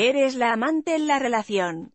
Eres la amante en la relación.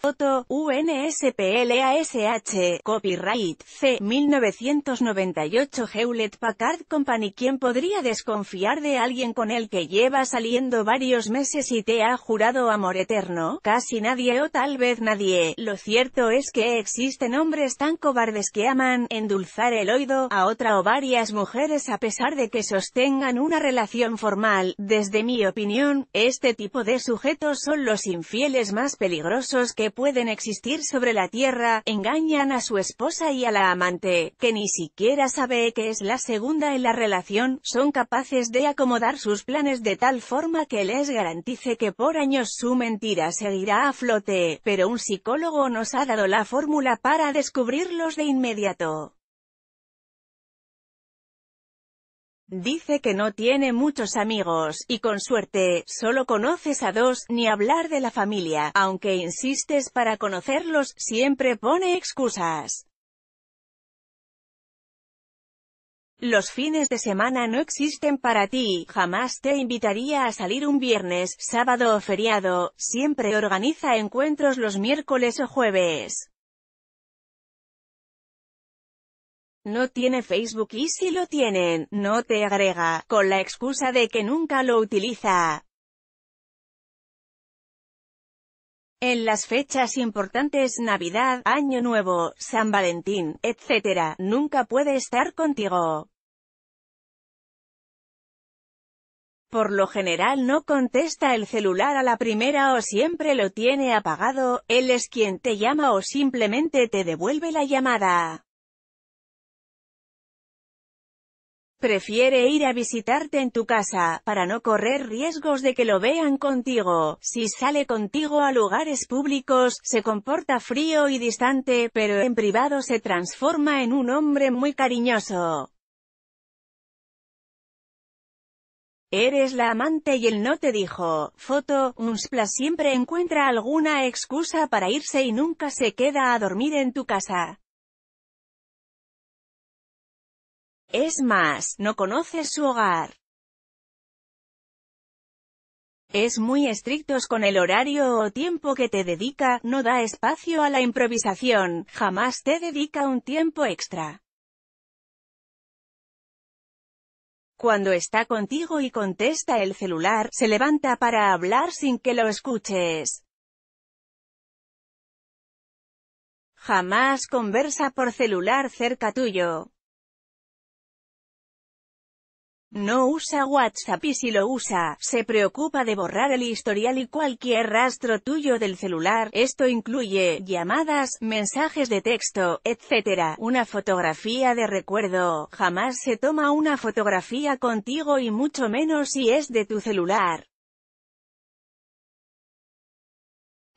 Foto, UNSPLASH, Copyright, C. 1998 Hewlett Packard Company ¿Quién podría desconfiar de alguien con el que lleva saliendo varios meses y te ha jurado amor eterno? Casi nadie o tal vez nadie. Lo cierto es que existen hombres tan cobardes que aman, endulzar el oído, a otra o varias mujeres a pesar de que sostengan una relación formal. Desde mi opinión, este tipo de sujetos son los infieles más peligrosos que pueden existir sobre la tierra, engañan a su esposa y a la amante, que ni siquiera sabe que es la segunda en la relación, son capaces de acomodar sus planes de tal forma que les garantice que por años su mentira seguirá a flote, pero un psicólogo nos ha dado la fórmula para descubrirlos de inmediato. Dice que no tiene muchos amigos, y con suerte, solo conoces a dos, ni hablar de la familia, aunque insistes para conocerlos, siempre pone excusas. Los fines de semana no existen para ti, jamás te invitaría a salir un viernes, sábado o feriado, siempre organiza encuentros los miércoles o jueves. No tiene Facebook y si lo tienen, no te agrega, con la excusa de que nunca lo utiliza. En las fechas importantes Navidad, Año Nuevo, San Valentín, etc., nunca puede estar contigo. Por lo general no contesta el celular a la primera o siempre lo tiene apagado, él es quien te llama o simplemente te devuelve la llamada. Prefiere ir a visitarte en tu casa, para no correr riesgos de que lo vean contigo. Si sale contigo a lugares públicos, se comporta frío y distante, pero en privado se transforma en un hombre muy cariñoso. Eres la amante y él no te dijo. Foto, Unspla siempre encuentra alguna excusa para irse y nunca se queda a dormir en tu casa. Es más, no conoce su hogar. Es muy estrictos con el horario o tiempo que te dedica, no da espacio a la improvisación, jamás te dedica un tiempo extra. Cuando está contigo y contesta el celular, se levanta para hablar sin que lo escuches. Jamás conversa por celular cerca tuyo. No usa WhatsApp y si lo usa, se preocupa de borrar el historial y cualquier rastro tuyo del celular. Esto incluye llamadas, mensajes de texto, etc. Una fotografía de recuerdo. Jamás se toma una fotografía contigo y mucho menos si es de tu celular.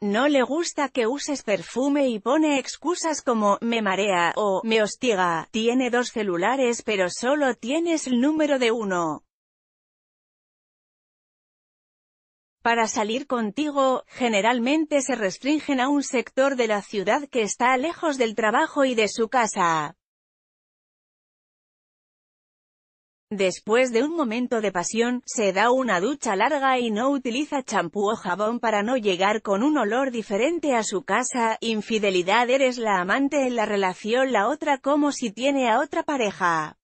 No le gusta que uses perfume y pone excusas como, me marea, o, me hostiga, tiene dos celulares pero solo tienes el número de uno. Para salir contigo, generalmente se restringen a un sector de la ciudad que está lejos del trabajo y de su casa. Después de un momento de pasión, se da una ducha larga y no utiliza champú o jabón para no llegar con un olor diferente a su casa. Infidelidad eres la amante en la relación la otra como si tiene a otra pareja.